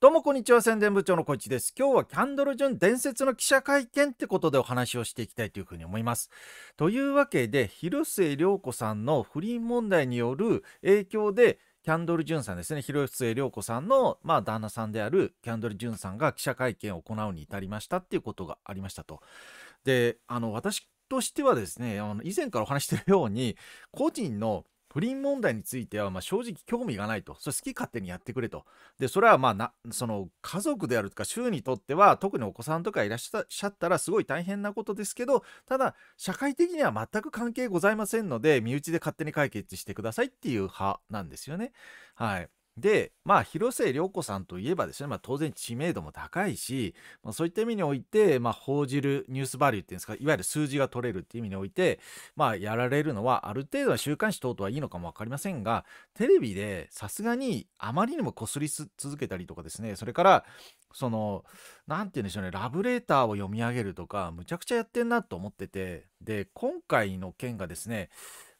どうもこんにちは宣伝部長の小市です今日はキャンドル・ジュン伝説の記者会見ってことでお話をしていきたいというふうに思いますというわけで広末涼子さんの不倫問題による影響でキャンドル・ジュンさんですね広末涼子さんの、まあ、旦那さんであるキャンドル・ジュンさんが記者会見を行うに至りましたっていうことがありましたとであの私としてはですねあの以前からお話してるように個人の不倫問題については、まあ、正直興味がないと。それ好き勝手にやってくれと。で、それはまあな、その家族であるとか、州にとっては、特にお子さんとかいらっしゃったらすごい大変なことですけど、ただ、社会的には全く関係ございませんので、身内で勝手に解決してくださいっていう派なんですよね。はい。で、まあ、広末涼子さんといえばですね、まあ、当然知名度も高いし、まあ、そういった意味において、まあ、報じるニュースバリューっていうんですか、いわゆる数字が取れるっていう意味において、まあ、やられるのは、ある程度は週刊誌等々はいいのかもわかりませんが、テレビでさすがにあまりにもこすり続けたりとかですね、それから、その、なんて言うんでしょうね、ラブレーターを読み上げるとか、むちゃくちゃやってんなと思ってて、で、今回の件がですね、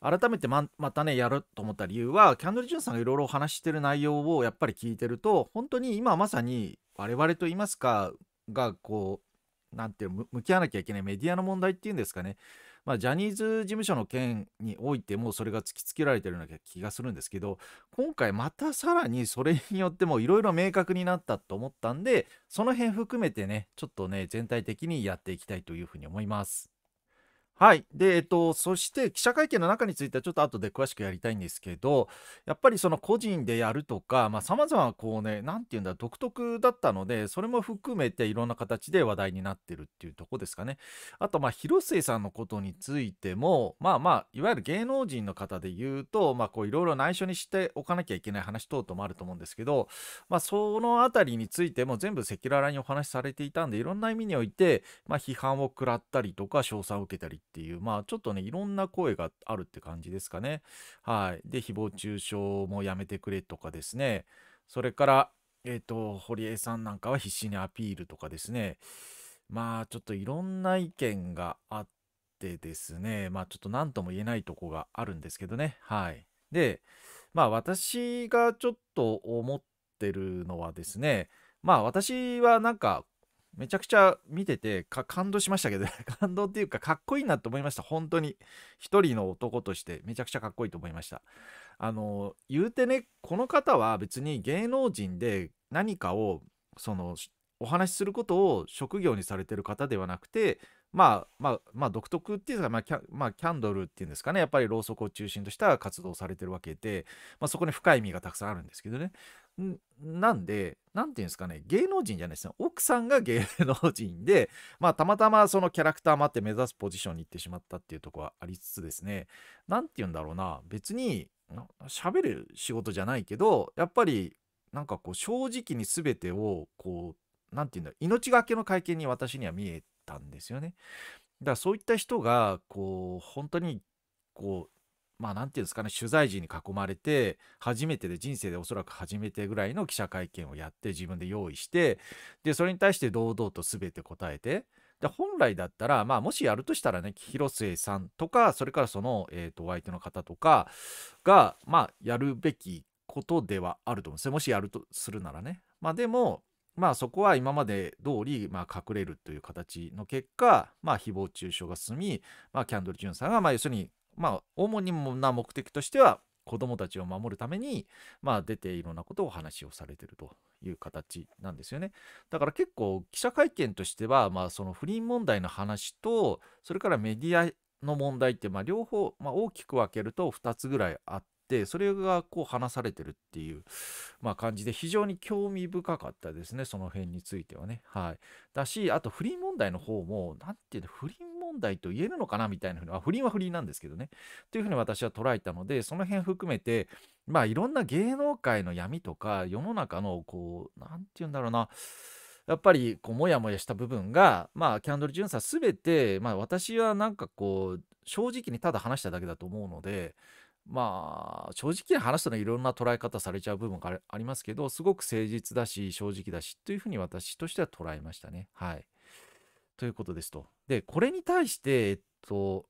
改めてままたねやると思った理由はキャンドル・ジュンさんがいろいろお話してる内容をやっぱり聞いてると本当に今まさに我々といいますかがこうなんていう向き合わなきゃいけないメディアの問題っていうんですかねまあ、ジャニーズ事務所の件においてもそれが突きつけられてるような気がするんですけど今回またさらにそれによってもいろいろ明確になったと思ったんでその辺含めてねちょっとね全体的にやっていきたいというふうに思います。はい。で、えっと、そして記者会見の中についてはちょっと後で詳しくやりたいんですけど、やっぱりその個人でやるとか、まあ、様々こうね、なんていうんだ、独特だったので、それも含めていろんな形で話題になってるっていうとこですかね。あと、まあ、広末さんのことについても、まあまあ、いわゆる芸能人の方で言うと、まあ、こういろいろ内緒にしておかなきゃいけない話等々もあると思うんですけど、まあ、そのあたりについても全部赤裸々にお話しされていたんで、いろんな意味において、まあ、批判を食らったりとか、称賛を受けたりっていう、まあちょっとね、いろんな声があるって感じですかね。はい。で、誹謗中傷もやめてくれとかですね。それから、えっ、ー、と、堀江さんなんかは必死にアピールとかですね。まあちょっといろんな意見があってですね。まあちょっと何とも言えないとこがあるんですけどね。はい。で、まあ私がちょっと思ってるのはですね、まあ私はなんかめちゃくちゃ見てて感動しましたけど 感動っていうかかっこいいなと思いました本当に一人の男としてめちゃくちゃかっこいいと思いましたあの言うてねこの方は別に芸能人で何かをそのお話しすることを職業にされてる方ではなくてまあまあまあ独特っていうか、まあキャまあ、キャンドルっていうんですかねやっぱりろうそくを中心とした活動をされてるわけで、まあ、そこに深い意味がたくさんあるんですけどねなんで、なんていうんですかね、芸能人じゃないですね、奥さんが芸能人で、まあ、たまたまそのキャラクターもあって目指すポジションに行ってしまったっていうとこはありつつですね、なんて言うんだろうな、別に、喋る仕事じゃないけど、やっぱり、なんかこう、正直に全てを、こう、なんて言うんだろう、命がけの会見に私には見えたんですよね。だからそういった人が、こう、本当に、こう、まあんていうんですかね、取材陣に囲まれて、初めてで、人生でおそらく初めてぐらいの記者会見をやって、自分で用意して、で、それに対して堂々と全て答えて、で本来だったら、まあ、もしやるとしたらね、広末さんとか、それからその、えーと、とお相手の方とかが、まあ、やるべきことではあると思うんですよ。もしやるとするならね。まあ、でも、まあ、そこは今まで通り、まあ、隠れるという形の結果、まあ、誹謗中傷が進み、まあ、キャンドル・ジュンさんが、まあ、要するにまあ、主にな目的としては、子どもたちを守るために、まあ、出ていろんなことをお話をされてるという形なんですよね。だから結構記者会見としては、まあ、その不倫問題の話とそれからメディアの問題って、まあ、両方、まあ、大きく分けると2つぐらいあってそれがこう話されてるっていう、まあ、感じで非常に興味深かったですねその辺についてはね。はい、だしあと不倫問題の方も何て言うの不倫問題と言えるのかなみたいなふうに、不倫は不倫なんですけどね、というふうに私は捉えたので、その辺含めて、まあいろんな芸能界の闇とか、世の中のこう、何て言うんだろうな、やっぱりこうモヤモヤした部分が、まあ、キャンドル・ジュンさん全て、まあ、私はなんかこう正直にただ話しただけだと思うので、まあ、正直に話すのはいろんな捉え方されちゃう部分がありますけどすごく誠実だし正直だしというふうに私としては捉えましたね。はいということですと。で、これに対して、えっと、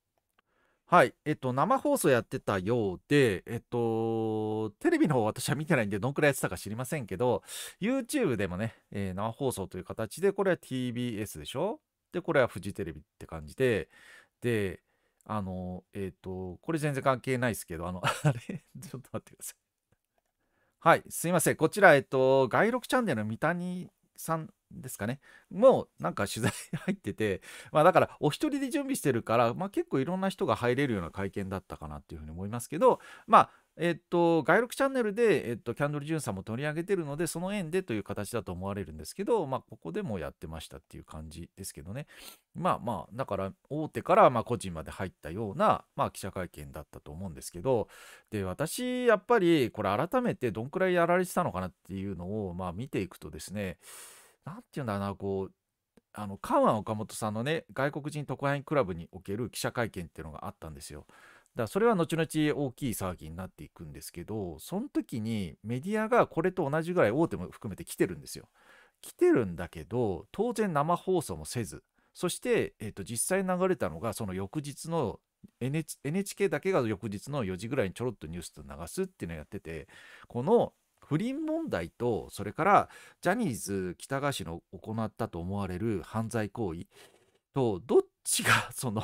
はい、えっと、生放送やってたようで、えっと、テレビの方私は見てないんで、どんくらいやってたか知りませんけど、YouTube でもね、えー、生放送という形で、これは TBS でしょで、これはフジテレビって感じで、で、あの、えっ、と、これ全然関係ないですけど、あの、あれ、ちょっと待ってください。はい、すいません。こちら、えっと、外録チャンネルの三谷さんですかね。もうなんか取材入ってて、まあだからお一人で準備してるから、まあ結構いろんな人が入れるような会見だったかなっていうふうに思いますけど、まあえっと、外録チャンネルで、えっと、キャンドル・ジュンさんも取り上げてるので、その縁でという形だと思われるんですけど、まあ、ここでもやってましたっていう感じですけどね。まあまあ、だから、大手から、まあ、個人まで入ったような、まあ、記者会見だったと思うんですけど、で、私、やっぱり、これ改めてどんくらいやられてたのかなっていうのを、まあ、見ていくとですね、何て言うんだろうな、こう、あの、カウアン岡本さんのね、外国人特派員クラブにおける記者会見っていうのがあったんですよ。だからそれは後々大きい騒ぎになっていくんですけど、その時にメディアがこれと同じぐらい大手も含めて来てるんですよ。来てるんだけど、当然生放送もせず、そして、えっ、ー、と、実際流れたのがその翌日の NH NHK だけが翌日の4時ぐらいにちょろっとニュースと流すっていうのをやってて、この不倫問題とそれからジャニーズ北川氏の行ったと思われる犯罪行為とどっちがその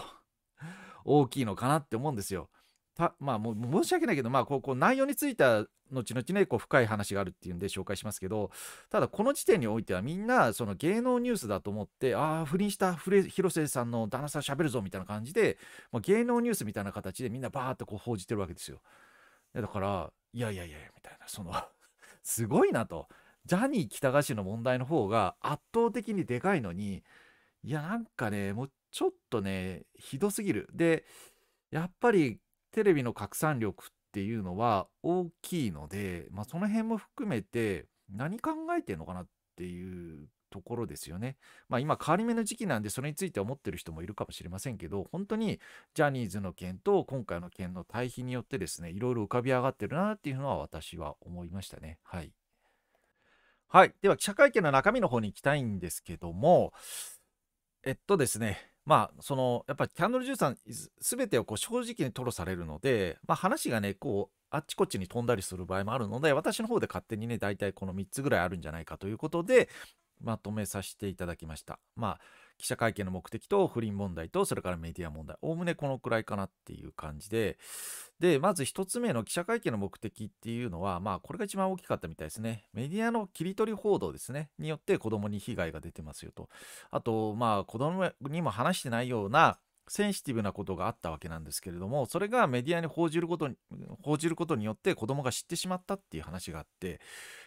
大きいのかなって思うんですよ。たまあもう申し訳ないけど、まあ、こうこう内容については後々ねこう深い話があるっていうんで紹介しますけどただこの時点においてはみんなその芸能ニュースだと思ってああ不倫した広瀬さんの旦那さんしゃべるぞみたいな感じで、まあ、芸能ニュースみたいな形でみんなバーッとこう報じてるわけですよ。だからいやいやいやみたいなそのすごいなと。ジャニー喜多川氏の問題の方が圧倒的にでかいのに、いや、なんかね、もうちょっとね、ひどすぎる。で、やっぱりテレビの拡散力っていうのは大きいので、まあ、その辺も含めて何考えてんのかなっていうところですよね。まあ今変わり目の時期なんでそれについて思ってる人もいるかもしれませんけど本当にジャニーズの件と今回の件の対比によってですねいろいろ浮かび上がってるなっていうのは私は思いましたね。はい。はい。では記者会見の中身の方に行きたいんですけどもえっとですねまあそのやっぱりキャンドル・ジューさん全てをこう正直に吐露されるので、まあ、話がねこうあっちこっちに飛んだりする場合もあるので私の方で勝手にね大体この3つぐらいあるんじゃないかということでまとめさせていただきました。まあ、記者会見の目的と不倫問題と、それからメディア問題、おおむねこのくらいかなっていう感じで、で、まず一つ目の記者会見の目的っていうのは、まあ、これが一番大きかったみたいですね。メディアの切り取り報道ですね、によって子供に被害が出てますよと。あと、まあ、子供にも話してないような、センシティブなことがあったわけなんですけれども、それがメディアに報じることに報じることによって子供が知ってしまったっていう話があって、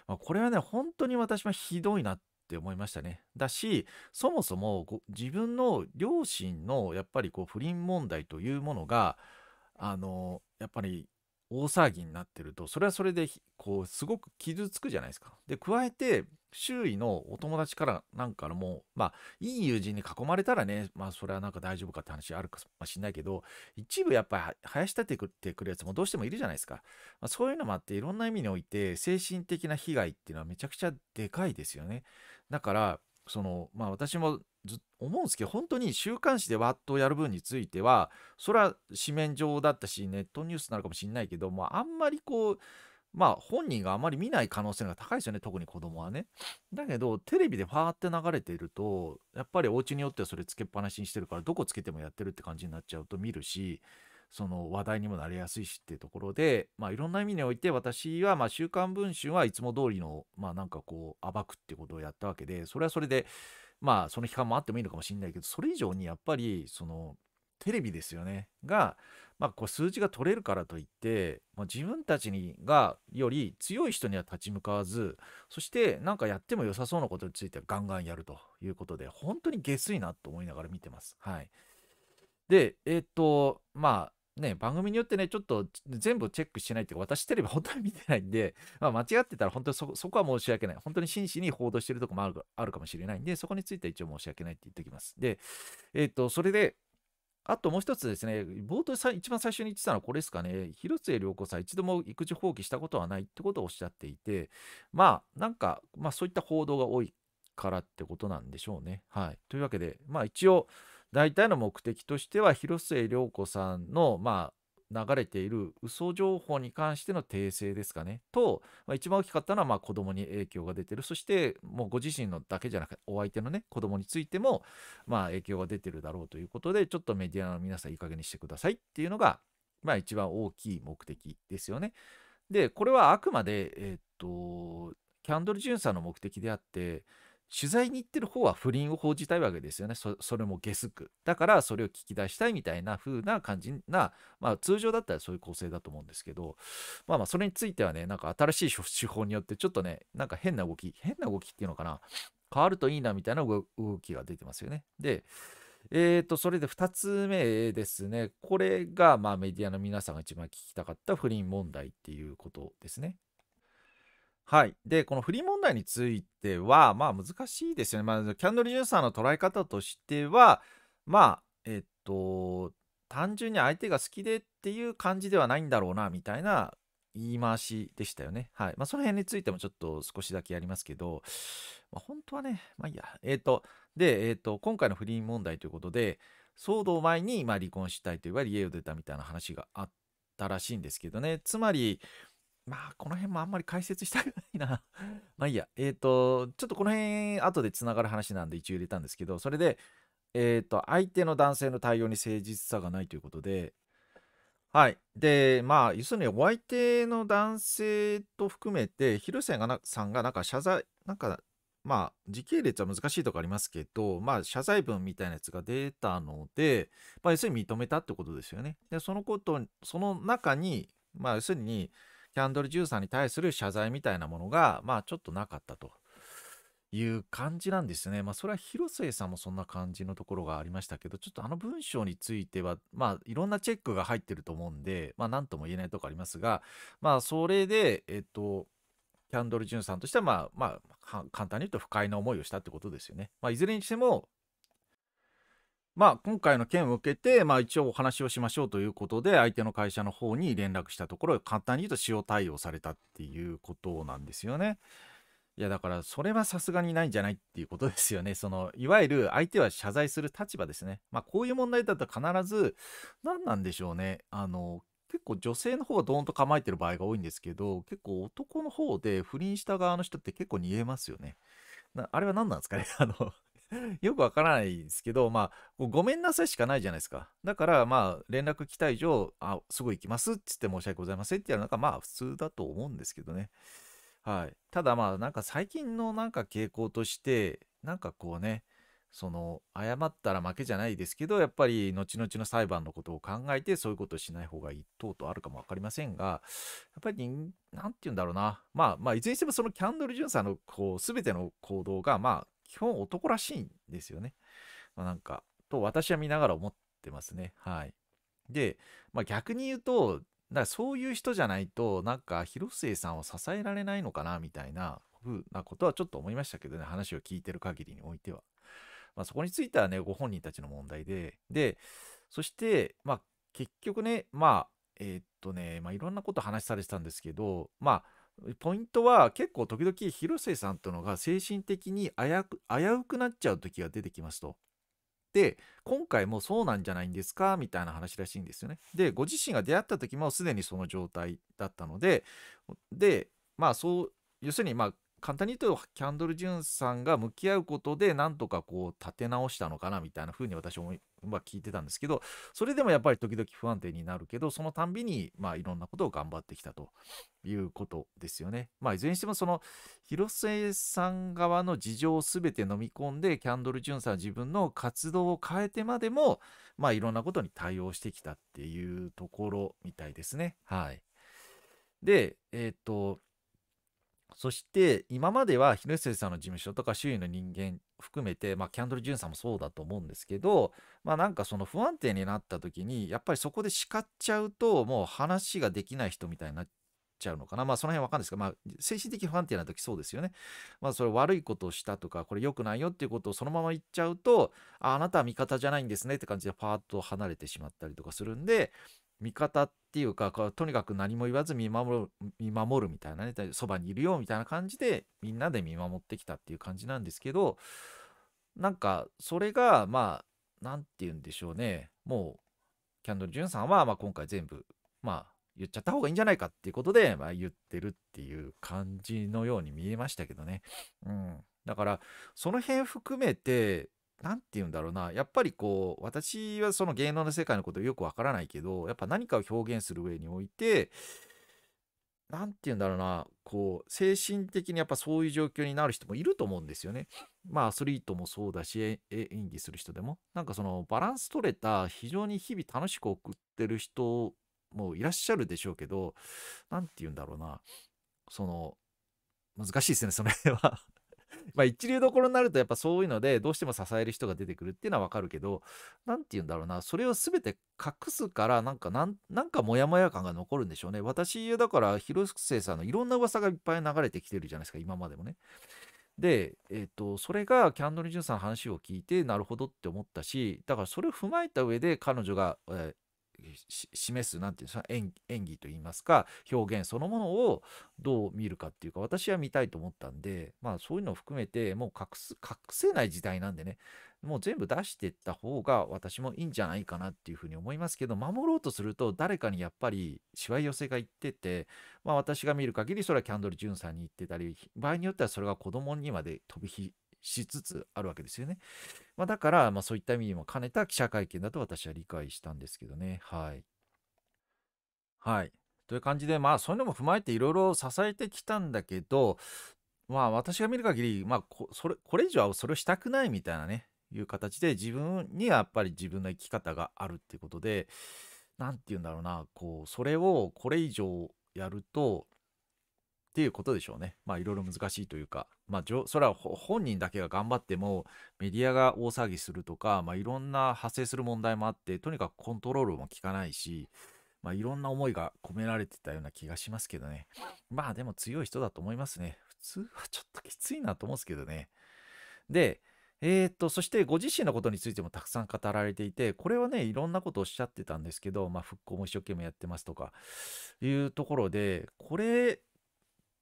まあ、これはね、本当に私はひどいなっって思いましたね。だし、そもそも自分の両親のやっぱりこう不倫問題というものが、あの、やっぱり大騒ぎになってると、それはそれでこうすごく傷つくじゃないですか。で、加えて、周囲のお友達からなんかのもう、まあ、いい友人に囲まれたらね、まあ、それはなんか大丈夫かって話あるかもしんないけど、一部やっぱり生やし立ててくるやつもどうしてもいるじゃないですか。まあ、そういうのもあって、いろんな意味において、精神的な被害っていうのはめちゃくちゃでかいですよね。だからそのまあ私も思うんですけど本当に週刊誌でットとやる分についてはそれは紙面上だったしネットニュースなのかもしれないけど、まあ、あんまりこうまあ本人があまり見ない可能性が高いですよね特に子供はね。だけどテレビでファーって流れているとやっぱりお家によってはそれつけっぱなしにしてるからどこつけてもやってるって感じになっちゃうと見るしその話題にもなりやすいしっていうところで、まあ、いろんな意味において私は、まあ、週刊文春はいつも通りの、まあ、なんかこう、暴くってことをやったわけで、それはそれで、まあ、その批判もあってもいいのかもしれないけど、それ以上にやっぱり、その、テレビですよね。が、まあ、こう数字が取れるからといって、まあ、自分たちにがより強い人には立ち向かわず、そして何かやっても良さそうなことについてはガンガンやるということで、本当に下水なと思いながら見てます。はい。で、えー、っと、まあ、ね、番組によってね、ちょっと全部チェックしてないっていうか、私テレビ本当に見てないんで、まあ、間違ってたら本当にそそこは申し訳ない。本当に真摯に報道してるとこもあるあるかもしれないんで、そこについては一応申し訳ないって言っておきます。で、えっ、ー、と、それで、あともう一つですね、冒頭さ一番最初に言ってたのはこれですかね、広末涼子さん、一度も育児放棄したことはないってことをおっしゃっていて、まあ、なんか、まあそういった報道が多いからってことなんでしょうね。はい。というわけで、まあ一応、大体の目的としては広末涼子さんの、まあ、流れている嘘情報に関しての訂正ですかねと、まあ、一番大きかったのはまあ子供に影響が出てるそしてもうご自身のだけじゃなくてお相手のね子供についてもまあ影響が出てるだろうということでちょっとメディアの皆さんいい加減にしてくださいっていうのがまあ一番大きい目的ですよね。でこれはあくまでえー、っとキャンドル・ジュンさんの目的であって取材に行ってる方は不倫を報じたいわけですよね。それも下宿。だからそれを聞き出したいみたいな風な感じな、まあ通常だったらそういう構成だと思うんですけど、まあまあそれについてはね、なんか新しい手法によってちょっとね、なんか変な動き、変な動きっていうのかな、変わるといいなみたいな動きが出てますよね。で、えーと、それで2つ目ですね。これが、まあメディアの皆さんが一番聞きたかった不倫問題っていうことですね。はい、でこの不倫問題については、まあ、難しいですよね、まあ、キャンドル・ジュンさんの捉え方としては、まあえっと、単純に相手が好きでっていう感じではないんだろうなみたいな言い回しでしたよね。はいまあ、その辺についてもちょっと少しだけやりますけど、まあ、本当はね、まあいいや。えっ、と、で、えっ、と、今回の不倫問題ということで、騒動前に、まあ、離婚したいといわゆる家を出たみたいな話があったらしいんですけどね、つまり、まあ、この辺もあんまり解説したくないな まあいいや。えっ、ー、と、ちょっとこの辺、後でつながる話なんで一応入れたんですけど、それで、えっ、ー、と、相手の男性の対応に誠実さがないということで、はい。で、まあ、要するにお相手の男性と含めて、広瀬さんがなんか謝罪、なんか、まあ、時系列は難しいとかありますけど、まあ、謝罪文みたいなやつが出たので、まあ、要するに認めたってことですよね。で、そのこと、その中に、まあ、要するに、キャンドル13に対する謝罪みたいなものが、まあ、ちょっとなかったという感じなんですね。まあ、それは広末さんもそんな感じのところがありましたけど、ちょっとあの文章については、まあ、いろんなチェックが入ってると思うんで、まあ、なんとも言えないとこありますが、まあ、それで、えっと、キャンドル・ジュンさんとしては、まあ、まあ、簡単に言うと不快な思いをしたってことですよね。まあ、いずれにしても、まあ、今回の件を受けて、まあ、一応お話をしましょうということで相手の会社の方に連絡したところ簡単に言うと使用対応されたっていうことなんですよね。いやだからそれはさすがにないんじゃないっていうことですよね。そのいわゆる相手は謝罪する立場ですね。まあこういう問題だと必ず何なんでしょうね。あの結構女性の方がドーンと構えてる場合が多いんですけど結構男の方で不倫した側の人って結構逃げますよね。あれは何なんですかね あのよくわからないですけど、まあ、ごめんなさいしかないじゃないですか。だから、まあ、連絡来た以上、あ、すぐ行きますって言って申し訳ございませんってやるのが、まあ、普通だと思うんですけどね。はい。ただ、まあ、なんか最近のなんか傾向として、なんかこうね、その、謝ったら負けじゃないですけど、やっぱり、後々の裁判のことを考えて、そういうことをしない方がい等とあるかもわかりませんが、やっぱり、なんて言うんだろうな。まあ、まあ、いずれにしても、そのキャンドル・ジュンさんの、こう、すべての行動が、まあ、基本男らしいんですよね。まあ、なんか、と私は見ながら思ってますね。はい。で、まあ、逆に言うと、だからそういう人じゃないと、なんか広末さんを支えられないのかな、みたいな、ふうなことはちょっと思いましたけどね、話を聞いてる限りにおいては。まあ、そこについてはね、ご本人たちの問題で、で、そして、まあ、結局ね、まあ、えー、っとね、まあ、いろんなこと話されてたんですけど、まあ、ポイントは結構時々広末さんとのが精神的に危うくなっちゃう時が出てきますと。で今回もそうなんじゃないんですかみたいな話らしいんですよね。でご自身が出会った時もすでにその状態だったのででまあそう要するにまあ簡単に言うとキャンドル・ジュンさんが向き合うことでなんとかこう立て直したのかなみたいな風に私は、まあ聞いてたんですけどそれでもやっぱり時々不安定になるけどそのたんびにまあいろんなことを頑張ってきたということですよね。まあ、いずれにしてもその広末さん側の事情を全て飲み込んでキャンドル・ジュンさんは自分の活動を変えてまでもまあいろんなことに対応してきたっていうところみたいですね。はい。で、えっ、とそして今までは広末さんの事務所とか周囲の人間含めて、まあ、キャンドル・ジュンさんもそうだと思うんですけど、まあ、なんかその不安定になった時にやっぱりそこで叱っちゃうともう話ができない人みたいになっちゃうのかなまあその辺わかんないですけど、まあ、精神的不安定な時そうですよね。まあそれ悪いことをしたとかこれ良くないよっていうことをそのまま言っちゃうとああなたは味方じゃないんですねって感じでパーッと離れてしまったりとかするんで味方っていうかとにかく何も言わず見守る見守るみたいなねそばにいるよみたいな感じでみんなで見守ってきたっていう感じなんですけどなんかそれがまあ何て言うんでしょうねもうキャンドル・ジュンさんはま今回全部まあ言っちゃった方がいいんじゃないかっていうことで、まあ、言ってるっていう感じのように見えましたけどね。うん、だからその辺含めて何て言うんだろうなやっぱりこう私はその芸能の世界のことよくわからないけどやっぱ何かを表現する上において何て言うんだろうなこう精神的にやっぱそういう状況になる人もいると思うんですよね。まあアスリートもそうだし演技する人でもなんかそのバランス取れた非常に日々楽しく送ってる人もいらっしゃるでしょうけど何て言うんだろうなその難しいですねその辺はまあ一流どころになるとやっぱそういうのでどうしても支える人が出てくるっていうのはわかるけど何て言うんだろうなそれを全て隠すからなんかなんかモヤモヤ感が残るんでしょうね私だから広末さんのいろんな噂がいっぱい流れてきてるじゃないですか今までもね。で、えーと、それがキャンドル・ジュンさんの話を聞いてなるほどって思ったしだからそれを踏まえた上で彼女が、え示すなんていう演演技といいますか表現そのものをどう見るかっていうか私は見たいと思ったんでまあそういうのを含めてもう隠す隠せない時代なんでねもう全部出していった方が私もいいんじゃないかなっていうふうに思いますけど守ろうとすると誰かにやっぱりしわ寄せがいっててまあ私が見る限りそれはキャンドル・ジュンさんに言ってたり場合によってはそれが子供にまで飛び火しつつあるわけですよね。まあ、だから、まあ、そういった意味も兼ねた記者会見だと私は理解したんですけどね。はい。はい。という感じで、まあそういうのも踏まえていろいろ支えてきたんだけど、まあ私が見る限り、まあこそれこれ以上はそれをしたくないみたいなね、いう形で自分にはやっぱり自分の生き方があるっていうことで、何て言うんだろうな、こう、それをこれ以上やると、っていうことでしょうね。まあいろいろ難しいというか、まあそれは本人だけが頑張ってもメディアが大騒ぎするとか、まあいろんな発生する問題もあって、とにかくコントロールも効かないし、まあいろんな思いが込められてたような気がしますけどね。まあでも強い人だと思いますね。普通はちょっときついなと思うんですけどね。で、えー、っと、そしてご自身のことについてもたくさん語られていて、これはね、いろんなことをおっしゃってたんですけど、まあ、復興も一生懸命やってますとか、いうところで、これ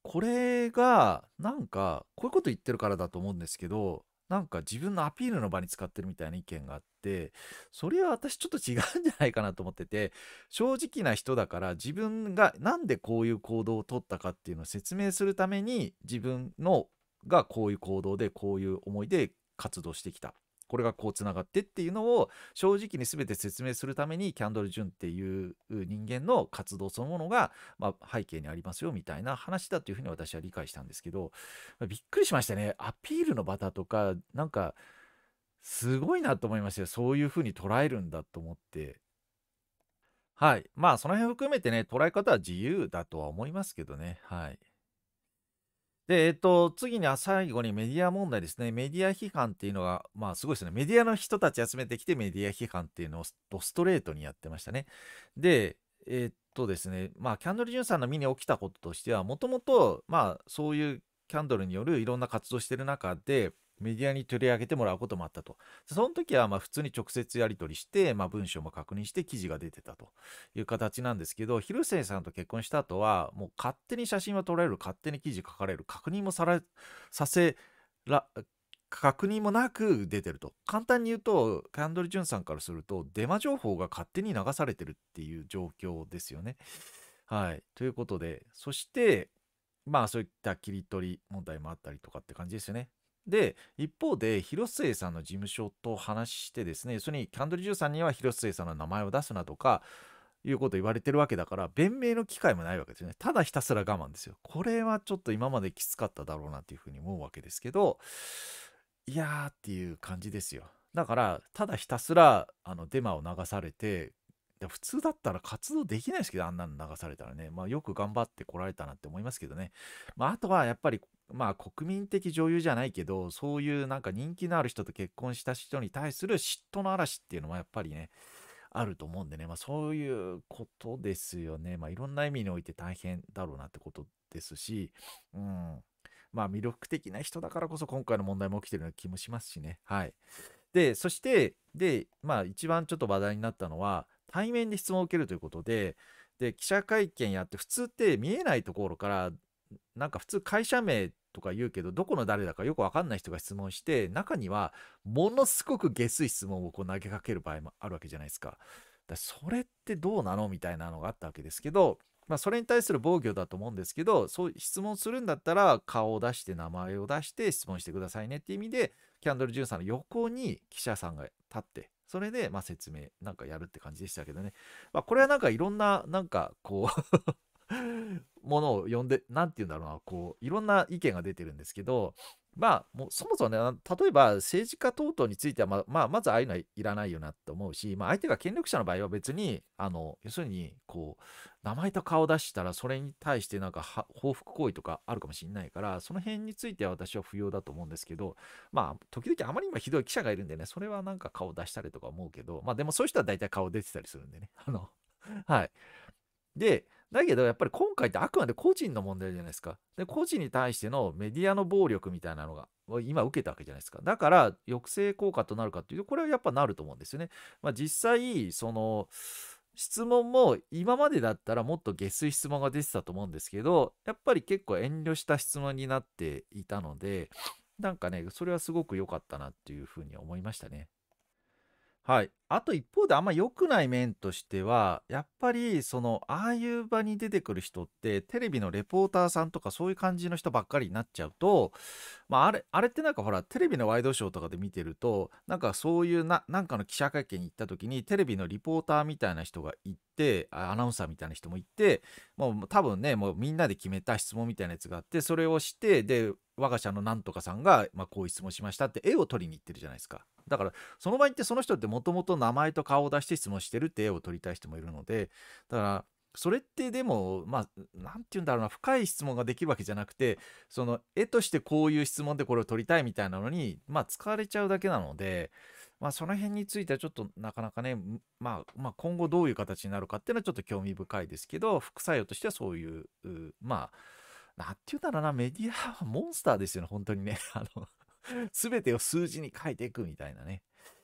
これがなんかこういうこと言ってるからだと思うんですけどなんか自分のアピールの場に使ってるみたいな意見があってそれは私ちょっと違うんじゃないかなと思ってて正直な人だから自分が何でこういう行動をとったかっていうのを説明するために自分のがこういう行動でこういう思いで活動してきたこれがこうつながってっていうのを正直に全て説明するためにキャンドル・ジュンっていう人間の活動そのものが、まあ、背景にありますよみたいな話だというふうに私は理解したんですけど、まびっくりしましたねアピールの場だとかなんかすごいなと思いましたよそういうふうに捉えるんだと思って。はい。まあ、その辺含めてね、捉え方は自由だとは思いますけどね。はい。で、えっと、次に最後にメディア問題ですね。メディア批判っていうのが、まあすごいですね。メディアの人たち集めてきてメディア批判っていうのをストレートにやってましたね。で、えっとですね、まあキャンドル・ジュンさんの身に起きたこととしては、もともと、まあそういうキャンドルによるいろんな活動してる中で、メディアに取り上げてもらうこともあったと。その時はま普通に直接やり取りして、まあ、文章も確認して記事が出てたという形なんですけど、広末さんと結婚した後は、もう勝手に写真は撮られる、勝手に記事書かれる、確認もさらさせら、確認もなく出てると。簡単に言うと、キャンドル・ジュンさんからすると、デマ情報が勝手に流されてるっていう状況ですよね。はい。ということで、そして、まあそういった切り取り問題もあったりとかって感じですよね。で、一方で、広末さんの事務所と話してですね、要するにキャンドル・13には広末さんの名前を出すなとか、いうこと言われてるわけだから、弁明の機会もないわけですよね。ただひたすら我慢ですよ。これはちょっと今まできつかっただろうなっていうふうに思うわけですけど、いやーっていう感じですよ。だから、ただひたすら、あの、デマを流されて、普通だったら活動できないですけど、あんなの流されたらね。まあ、よく頑張ってこられたなって思いますけどね。まあ、あとはやっぱりまあ国民的女優じゃないけど、そういうなんか人気のある人と結婚した人に対する嫉妬の嵐っていうのはやっぱりね、あると思うんでね、まあそういうことですよね。まあいろんな意味において大変だろうなってことですし、うん。まあ魅力的な人だからこそ今回の問題も起きてるような気もしますしね。はい。で、そして、で、まあ一番ちょっと話題になったのは、対面で質問を受けるということで、で記者会見やって普通って見えないところからなんか普通会社名とか言うけど、どこの誰だかよくわかんない人が質問して、中にはものすごく下水質問をこう投げかける場合もあるわけじゃないですか。だそれってどうなのみたいなのがあったわけですけど、まあ、それに対する防御だと思うんですけど、そう質問するんだったら、顔を出して、名前を出して質問してくださいねっていう意味で、キャンドル・ジュンさんの横に記者さんが立って、それで、まあ、説明なんかやるって感じでしたけどね。まあ、これはなんかいろんな、なんかこうものを呼んで、なんて言うんだろうな、こう、いろんな意見が出てるんですけど、まあ、もうそもそもね、例えば政治家等々についてはま、まあ、まずああいうのはいらないよなと思うし、まあ、相手が権力者の場合は別に、あの要するにこう名前と顔を出したら、それに対してなんか報復行為とかあるかもしれないから、その辺については私は不要だと思うんですけど、まあ、時々あまりにもひどい記者がいるんでね、それはなんか顔を出したりとか思うけど、まあ、でもそういう人は大体顔出てたりするんでね。あのはい。で、だけどやっぱり今回ってあくまで個人の問題じゃないですか。で個人に対してのメディアの暴力みたいなのが今受けたわけじゃないですか。だから抑制効果となるかっていうとこれはやっぱなると思うんですよね。まあ、実際その質問も今までだったらもっと下水質問が出てたと思うんですけどやっぱり結構遠慮した質問になっていたのでなんかねそれはすごく良かったなっていうふうに思いましたね。はい、あと一方であんま良くない面としてはやっぱりそのああいう場に出てくる人ってテレビのレポーターさんとかそういう感じの人ばっかりになっちゃうと、まああ、れあれってなんかほらテレビのワイドショーとかで見てるとなんかそういうななんかの記者会見に行った時にテレビのリポーターみたいな人が行ってアナウンサーみたいな人もいてもう多分ねもうみんなで決めた質問みたいなやつがあってそれをしてで我が社のなんとかさんが、まあ、こういう質問しましたって絵を取りに行ってるじゃないですか。だからその場合ってその人ってもともと名前と顔を出して質問してるって絵を撮りたい人もいるのでだからそれってでもまあ何て言うんだろうな深い質問ができるわけじゃなくてその絵としてこういう質問でこれを取りたいみたいなのにまあ使われちゃうだけなのでまあその辺についてはちょっとなかなかね、まあ、まあ今後どういう形になるかっていうのはちょっと興味深いですけど副作用としてはそういうまあ何て言うんだろうなメディアはモンスターですよね本当にねあの 全てを数字に書いていくみたいなね、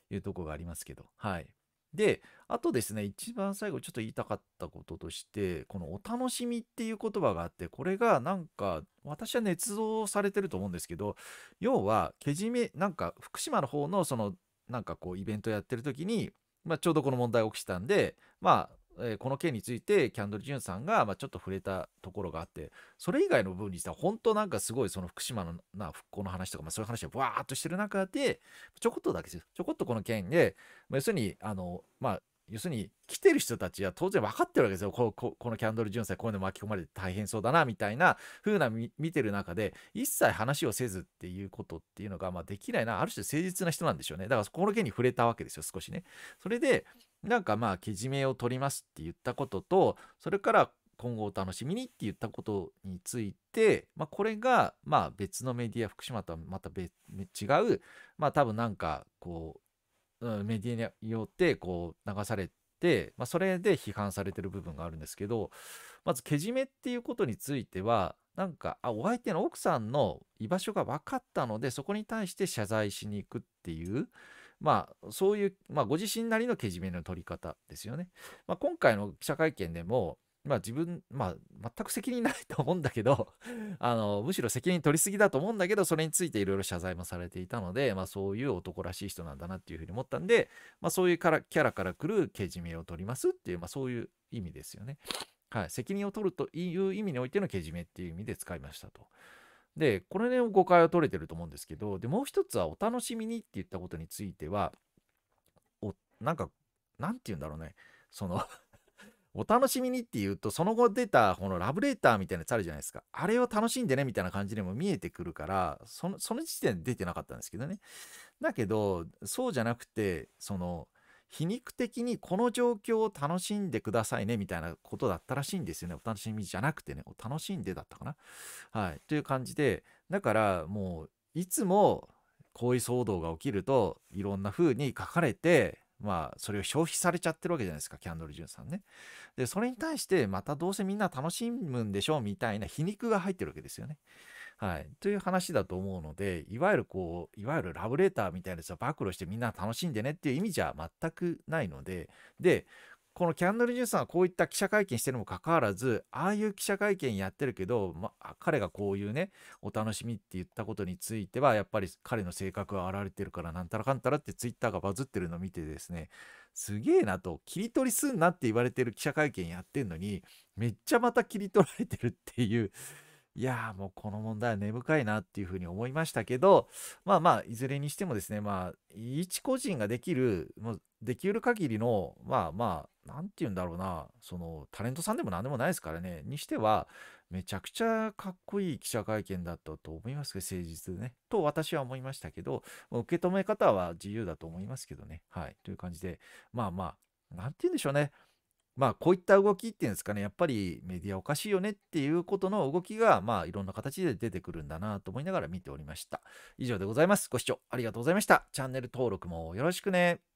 いうとこがありますけど。はい。で、あとですね、一番最後ちょっと言いたかったこととして、このお楽しみっていう言葉があって、これがなんか、私は捏造されてると思うんですけど、要は、けじめ、なんか、福島の方の、その、なんかこう、イベントやってる時に、まあ、ちょうどこの問題が起きたんで、まあ、えー、この件についてキャンドル・ジュンさんが、まあ、ちょっと触れたところがあってそれ以外の部分にしたら本当なんかすごいその福島のな復興の話とか、まあ、そういう話がわーっとしてる中でちょこっとだけですちょこっとこの件で、まあ、要するにあのまあ要するに来てる人たちは当然分かってるわけですよこここのキャンドル・ジュンさんこういうの巻き込まれて大変そうだなみたいな風な見てる中で一切話をせずっていうことっていうのが、まあ、できないなある種誠実な人なんでしょうねだからこの件に触れたわけですよ少しねそれでなんかまあけじめを取りますって言ったこととそれから今後お楽しみにって言ったことについて、まあ、これがまあ別のメディア福島とはまた別違うまあ多分なんかこう、メディアによってこう流されて、まあ、それで批判されてる部分があるんですけどまずけじめっていうことについてはなんかあお相手の奥さんの居場所が分かったのでそこに対して謝罪しに行くっていうまあ、そういう、まあ、ご自身なりのけじめの取り方ですよね。まあ、今回の記者会見でも、まあ、自分、まあ、全く責任ないと思うんだけど あの、むしろ責任取りすぎだと思うんだけど、それについていろいろ謝罪もされていたので、まあ、そういう男らしい人なんだなっていうふうに思ったんで、まあ、そういうからキャラから来るけじめを取りますっていう、まあ、そういう意味ですよね。はい、責任を取るという意味においてのけじめっていう意味で使いましたと。で、これで、ね、誤解は取れてると思うんですけど、で、もう一つはお楽しみにって言ったことについては、お、なんか、なんて言うんだろうね。その お楽しみにって言うと、その後出た、このラブレターみたいなやつあるじゃないですか。あれを楽しんでね、みたいな感じでも見えてくるから、その、その時点で出てなかったんですけどね。だけど、そうじゃなくて、その、皮肉的にこの状況を楽しんでくださいねみたいなことだったらしいんですよね。お楽しみじゃなくてね、お楽しんでだったかな。はい。という感じで、だからもういつもこういう騒動が起きるといろんな風に書かれて、まあ、それを消費されちゃってるわけじゃないですか、キャンドル・ジュンさんね。で、それに対して、またどうせみんな楽しむんでしょうみたいな皮肉が入ってるわけですよね。はい、という話だと思うのでいわゆるこういわゆるラブレターみたいなやつを暴露してみんな楽しんでねっていう意味じゃ全くないのででこのキャンドル・ジュンさんはこういった記者会見してるにもかかわらず、ああいう記者会見やってるけど、まあ、彼がこういうね、お楽しみって言ったことについては、やっぱり彼の性格が現れてるから、なんたらかんたらってツイッターがバズってるのを見てですね、すげえなと、切り取りすんなって言われてる記者会見やってんのに、めっちゃまた切り取られてるっていういやーもうこの問題は根深いなっていうふうに思いましたけど、まあまあ、いずれにしてもですね、まあ、一個人ができる、もうできうる限りの、まあまあ、何て言うんだろうな、その、タレントさんでも何でもないですからね、にしては、めちゃくちゃかっこいい記者会見だったと思いますけど、誠実でね、と私は思いましたけど、受け止め方は自由だと思いますけどね、はい、という感じで、まあまあ、何て言うんでしょうね、まあこういった動きっていうんですかねやっぱりメディアおかしいよねっていうことの動きがまあいろんな形で出てくるんだなと思いながら見ておりました以上でございますご視聴ありがとうございましたチャンネル登録もよろしくね